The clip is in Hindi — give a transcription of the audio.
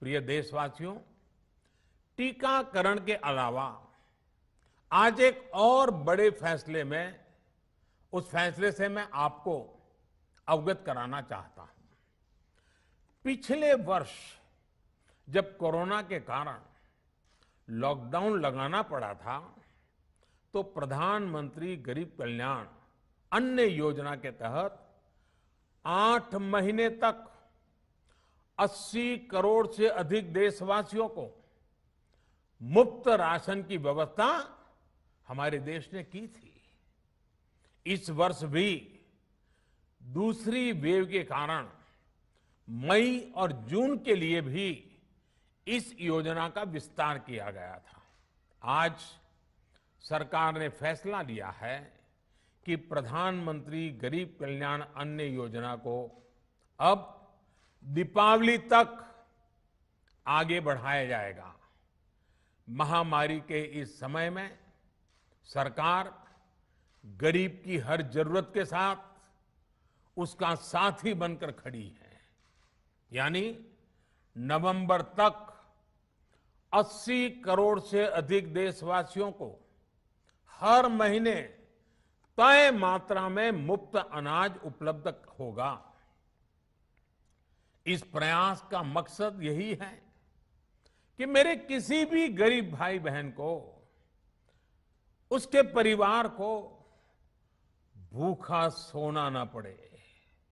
प्रिय देशवासियों टीकाकरण के अलावा आज एक और बड़े फैसले में उस फैसले से मैं आपको अवगत कराना चाहता हूं पिछले वर्ष जब कोरोना के कारण लॉकडाउन लगाना पड़ा था तो प्रधानमंत्री गरीब कल्याण अन्य योजना के तहत आठ महीने तक 80 करोड़ से अधिक देशवासियों को मुफ्त राशन की व्यवस्था हमारे देश ने की थी इस वर्ष भी दूसरी वेव के कारण मई और जून के लिए भी इस योजना का विस्तार किया गया था आज सरकार ने फैसला लिया है कि प्रधानमंत्री गरीब कल्याण अन्य योजना को अब दीपावली तक आगे बढ़ाया जाएगा महामारी के इस समय में सरकार गरीब की हर जरूरत के साथ उसका साथी बनकर खड़ी है यानी नवंबर तक 80 करोड़ से अधिक देशवासियों को हर महीने तय मात्रा में मुफ्त अनाज उपलब्ध होगा इस प्रयास का मकसद यही है कि मेरे किसी भी गरीब भाई बहन को उसके परिवार को भूखा सोना ना पड़े